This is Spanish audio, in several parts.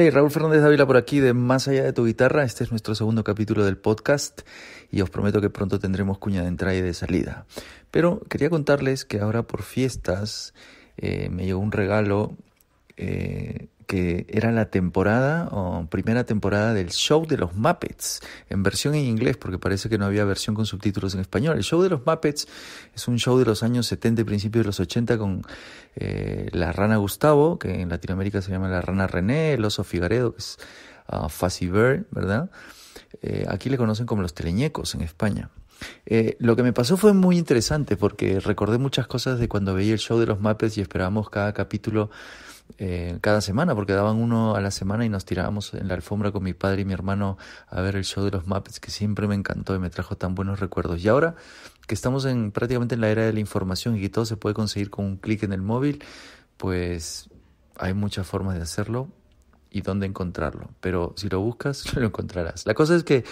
Hey, Raúl Fernández Dávila por aquí de Más allá de tu guitarra. Este es nuestro segundo capítulo del podcast y os prometo que pronto tendremos cuña de entrada y de salida. Pero quería contarles que ahora por fiestas eh, me llegó un regalo eh, que era la temporada o primera temporada del show de los Muppets, en versión en inglés, porque parece que no había versión con subtítulos en español. El show de los Muppets es un show de los años 70 y principios de los 80 con eh, la rana Gustavo, que en Latinoamérica se llama la rana René, el oso Figaredo, que es ah, Fuzzy Bird, ¿verdad? Eh, aquí le conocen como los teleñecos en España. Eh, lo que me pasó fue muy interesante porque recordé muchas cosas de cuando veía el show de los Muppets y esperábamos cada capítulo eh, cada semana, porque daban uno a la semana y nos tirábamos en la alfombra con mi padre y mi hermano a ver el show de los Muppets, que siempre me encantó y me trajo tan buenos recuerdos. Y ahora que estamos en, prácticamente en la era de la información y que todo se puede conseguir con un clic en el móvil, pues hay muchas formas de hacerlo y dónde encontrarlo. Pero si lo buscas, lo encontrarás. La cosa es que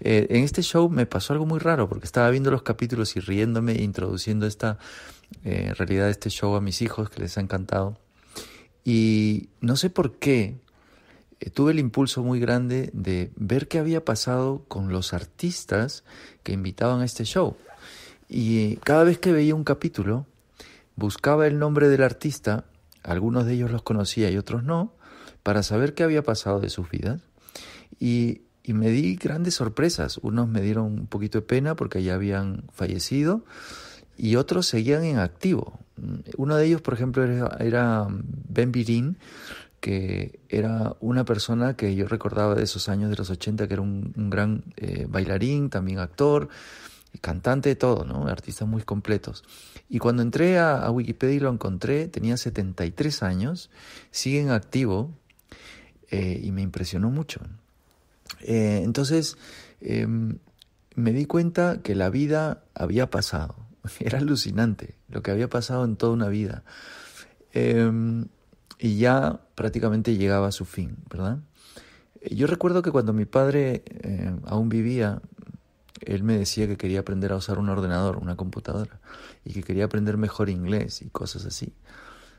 eh, en este show me pasó algo muy raro, porque estaba viendo los capítulos y riéndome, introduciendo esta eh, realidad este show a mis hijos, que les ha encantado. Y no sé por qué eh, tuve el impulso muy grande de ver qué había pasado con los artistas que invitaban a este show. Y eh, cada vez que veía un capítulo, buscaba el nombre del artista, algunos de ellos los conocía y otros no, para saber qué había pasado de sus vidas. y me di grandes sorpresas. Unos me dieron un poquito de pena porque ya habían fallecido, y otros seguían en activo. Uno de ellos, por ejemplo, era, Ben Birin, que era una persona que yo recordaba de esos años de los 80, que era un, gran eh, bailarín, también actor, cantante, todo, Artistas muy completos. Y cuando entré a, Wikipedia y lo encontré, tenía 73 años, sigue en activo eh, y me impresionó mucho. Eh, entonces, em, me di cuenta que la vida había pasado era alucinante lo que había pasado en toda una vida. Em, y ya prácticamente llegaba a su fin, ¿verdad? Yo recuerdo que cuando mi padre eh, aún vivía, él me decía que quería aprender a usar un ordenador, una computadora, y que quería aprender mejor inglés y cosas así.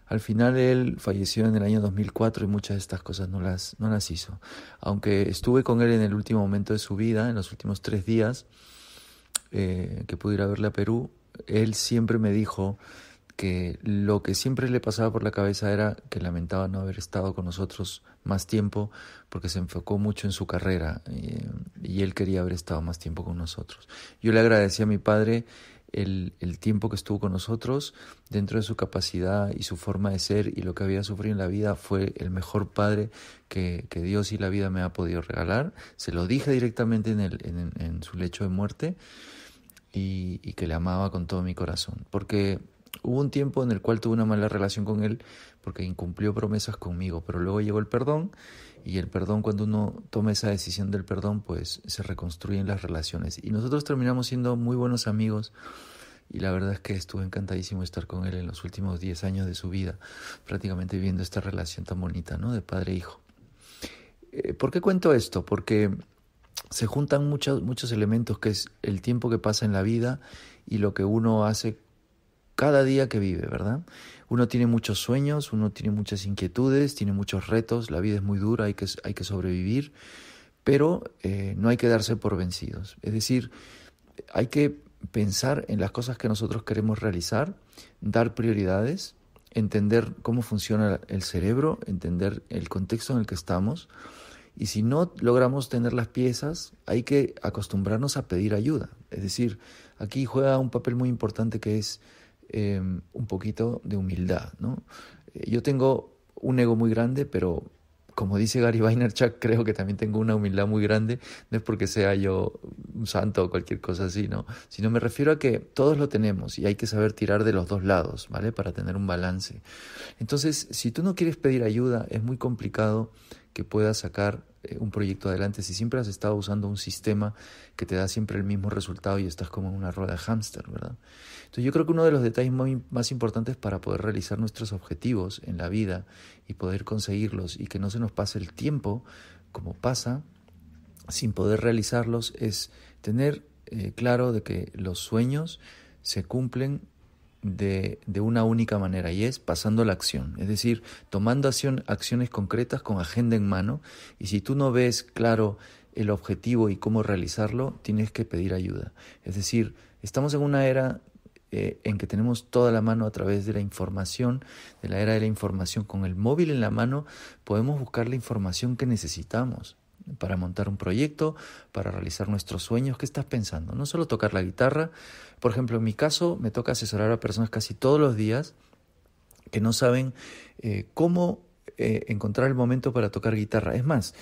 Al final él falleció en el año 2004 y muchas de estas cosas no las, no las hizo. Aunque estuve con él en el último momento de su vida, en los últimos tres días eh, que pude ir a verle a Perú, él siempre me dijo que lo que siempre le pasaba por la cabeza era que lamentaba no haber estado con nosotros más tiempo porque se enfocó mucho en su carrera eh, y, él quería haber estado más tiempo con nosotros. Yo le agradecí a mi padre el, el, tiempo que estuvo con nosotros, dentro de su capacidad y su forma de ser y lo que había sufrido en la vida, fue el mejor padre que, que Dios y la vida me ha podido regalar. Se lo dije directamente en, el, en, en su lecho de muerte y, que le amaba con todo mi corazón. Porque hubo un tiempo en el cual tuve una mala relación con él porque incumplió promesas conmigo, pero luego llegó el perdón y el perdón, cuando uno toma esa decisión del perdón, pues se reconstruyen las relaciones. Y nosotros terminamos siendo muy buenos amigos y la verdad es que estuve encantadísimo de estar con él en los últimos 10 años de su vida, prácticamente viviendo esta relación tan bonita, ¿no? De padre-hijo. e eh, ¿Por qué cuento esto? Porque se juntan muchos, muchos elementos que es el tiempo que pasa en la vida y lo que uno hace cada día que vive, ¿verdad? Uno tiene muchos sueños, uno tiene muchas inquietudes, tiene muchos retos, la vida es muy dura, hay que, hay que sobrevivir, pero eh, no hay que darse por vencidos. Es decir, hay que pensar en las cosas que nosotros queremos realizar, dar prioridades, entender cómo funciona el cerebro, entender el contexto en el que estamos y si no logramos tener las piezas, hay que acostumbrarnos a pedir ayuda. Es decir, aquí juega un papel muy importante que es em, un poquito de humildad. ¿no? Eh, yo tengo un ego muy grande, pero como dice Gary Vaynerchuk, creo que también tengo una humildad muy grande. No es porque sea yo un santo o cualquier cosa así, ¿no? Sino me refiero a que todos lo tenemos y hay que saber tirar de los dos lados, ¿vale? Para tener un balance. Entonces, si tú no quieres pedir ayuda, es muy complicado que puedas sacar eh, un proyecto adelante. Si siempre has estado usando un sistema que te da siempre el mismo resultado y estás como en una rueda hámster, ¿verdad? Entonces yo creo que uno de los detalles más importantes para poder realizar nuestros objetivos en la vida y poder conseguirlos y que no se nos pase el tiempo como pasa sin poder realizarlos es tener eh, claro de que los sueños se cumplen de, de, una única manera y es pasando la acción, es decir, tomando acción, acciones concretas con agenda en mano y si tú no ves claro el objetivo y cómo realizarlo, tienes que pedir ayuda. Es decir, estamos en una era eh, en que tenemos toda la mano a través de la información, de la era de la información, con el móvil en la mano podemos buscar la información que necesitamos para montar un proyecto, para realizar nuestros sueños. ¿Qué estás pensando? No solo tocar la guitarra. Por ejemplo, en mi caso me toca asesorar a personas casi todos los días que no saben eh, cómo eh, encontrar el momento para tocar guitarra. Es más,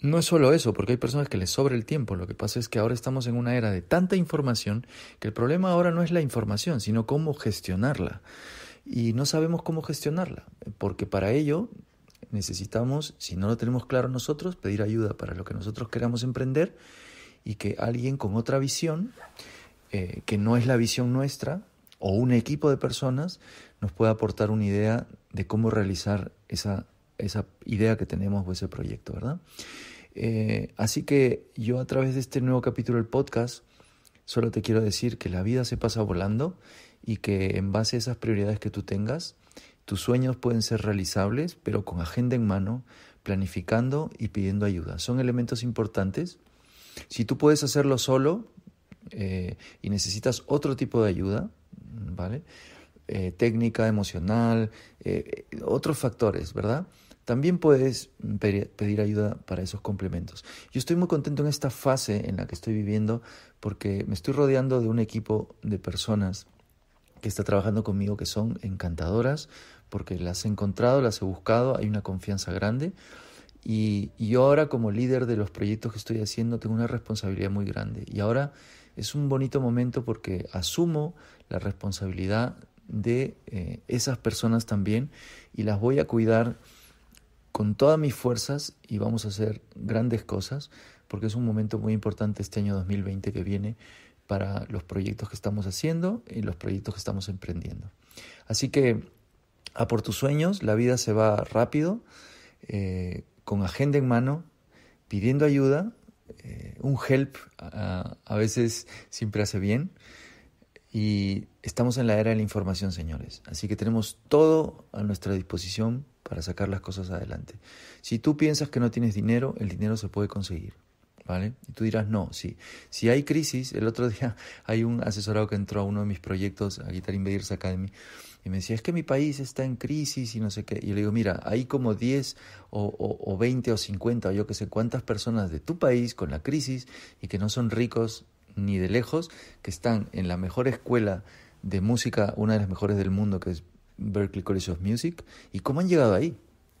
no es solo eso, porque hay personas que les sobra el tiempo. Lo que pasa es que ahora estamos en una era de tanta información que el problema ahora no es la información, sino cómo gestionarla. Y no sabemos cómo gestionarla, porque para ello necesitamos, si no lo tenemos claro nosotros, pedir ayuda para lo que nosotros queramos emprender y que alguien con otra visión, eh, que no es la visión nuestra, o un equipo de personas, nos pueda aportar una idea de cómo realizar esa, idea que tenemos o ese proyecto, ¿verdad? Eh, así que yo a través de este nuevo capítulo del podcast, solo te quiero decir que la vida se pasa volando y que en base a esas prioridades que tú tengas, tus sueños pueden ser realizables, pero con agenda en mano, planificando y pidiendo ayuda. Son elementos importantes. Si tú puedes hacerlo solo eh, y necesitas otro tipo de ayuda, ¿vale? Eh, técnica, emocional, eh, otros factores, ¿verdad? También puedes pedir ayuda para esos complementos. Yo estoy muy contento en esta fase en la que estoy viviendo porque me estoy rodeando de un equipo de personas que está trabajando conmigo que son encantadoras, porque las he encontrado, las he buscado, hay una confianza grande. Y, yo ahora como líder de los proyectos que estoy haciendo tengo una responsabilidad muy grande. Y ahora es un bonito momento porque asumo la responsabilidad de eh, esas personas también y las voy a cuidar con todas mis fuerzas y vamos a hacer grandes cosas porque es un momento muy importante este año 2020 que viene para los proyectos que estamos haciendo y los proyectos que estamos emprendiendo. Así que a por tus sueños, la vida se va rápido, eh, con agenda en mano, pidiendo ayuda, eh, un help a, veces siempre hace bien. Y estamos en la era de la información, señores. Así que tenemos todo a nuestra disposición para sacar las cosas adelante. Si tú piensas que no tienes dinero, el dinero se puede conseguir. Y tú dirás, no, sí. Si hay crisis, el otro día hay un asesorado que entró a uno de mis proyectos, a Guitar Invaders Academy, y me decía, es que mi país está en crisis y no sé qué. Y le digo, mira, hay como 10 o, o, o 20 o 50 yo qué sé cuántas personas de tu país con la crisis y que no son ricos ni de lejos, que están en la mejor escuela de música, una de las mejores del mundo, que es Berkeley College of Music, y cómo han llegado ahí.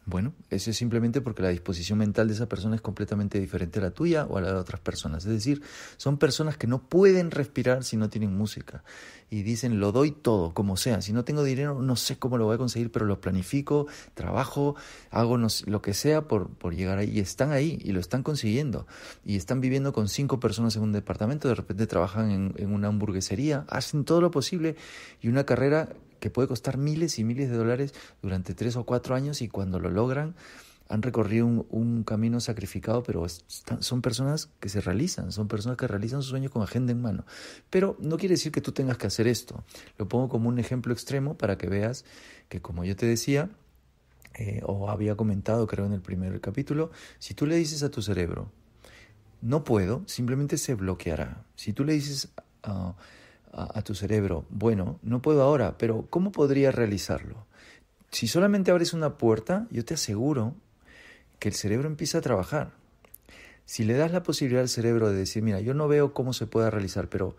Bueno, eso es simplemente porque la disposición mental de esa persona es completamente diferente a la tuya o a la de otras personas. Es decir, son personas que no pueden respirar si no tienen música y dicen, lo doy todo, como sea. Si no tengo dinero, no sé cómo lo voy a conseguir, pero lo planifico, trabajo, hago lo que sea por, por llegar ahí. Y están ahí y lo están consiguiendo. Y están viviendo con cinco personas en un departamento, de repente trabajan en, en una hamburguesería, hacen todo lo posible y una carrera que puede costar miles y miles de dólares durante tres o cuatro años y cuando lo logran han recorrido un, camino sacrificado, pero son personas que se realizan, son personas que realizan su sueño con agenda en mano. Pero no quiere decir que tú tengas que hacer esto. Lo pongo como un ejemplo extremo para que veas que, como yo te decía, eh, o había comentado creo en el primer capítulo, si tú le dices a tu cerebro, no puedo, simplemente se bloqueará. Si tú le dices... a... Ah, a, tu cerebro, bueno, no puedo ahora, pero ¿cómo podría realizarlo? Si solamente abres una puerta, yo te aseguro que el cerebro empieza a trabajar. Si le das la posibilidad al cerebro de decir, mira, yo no veo cómo se pueda realizar, pero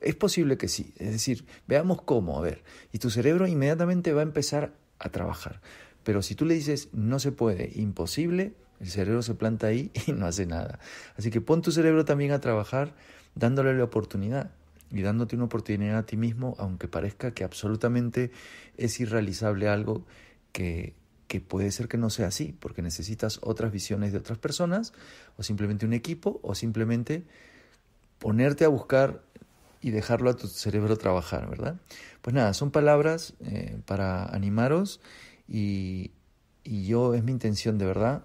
es posible que sí. Es decir, veamos cómo, a ver. Y tu cerebro inmediatamente va a empezar a trabajar. Pero si tú le dices, no se puede, imposible, el cerebro se planta ahí y no hace nada. Así que pon tu cerebro también a trabajar dándole la oportunidad y dándote una oportunidad a ti mismo, aunque parezca que absolutamente es irrealizable algo que, puede ser que no sea así, porque necesitas otras visiones de otras personas, o simplemente un equipo, o simplemente ponerte a buscar y dejarlo a tu cerebro trabajar, ¿verdad? Pues nada, son palabras eh, para animaros y, y yo es mi intención de verdad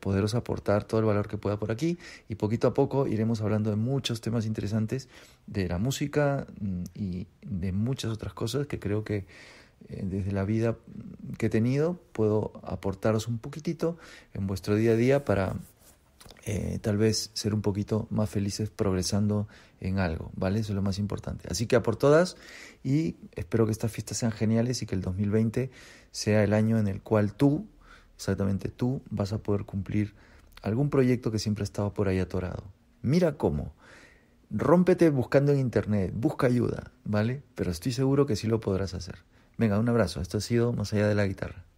poderos aportar todo el valor que pueda por aquí y poquito a poco iremos hablando de muchos temas interesantes de la música mm, y de muchas otras cosas que creo que eh, desde la vida que he tenido puedo aportaros un poquitito en vuestro día a día para eh, tal vez ser un poquito más felices progresando en algo, ¿vale? Eso es lo más importante. Así que a por todas y espero que estas fiestas sean geniales y que el 2020 sea el año en el cual tú, exactamente tú, vas a poder cumplir algún proyecto que siempre ha estado por ahí atorado. Mira cómo. Rómpete buscando en internet, busca ayuda, ¿vale? Pero estoy seguro que sí lo podrás hacer. Venga, un abrazo. Esto ha sido Más allá de la guitarra.